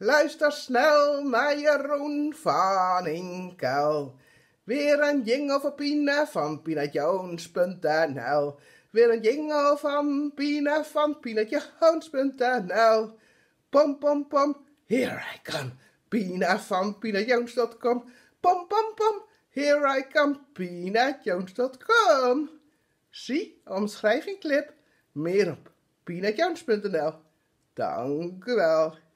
Luister snel naar Jeroen van Inkel. Weer een jingle van Pina van pinajones.nl. Weer een jingle van Pina van pinajones.nl. Pom, pom, pom, here I come. Pina van pinajones.com. Pom, pom, pom, here I come. pinajones.com. Zie, omschrijving clip. Meer op pinajones.nl. Dank u wel.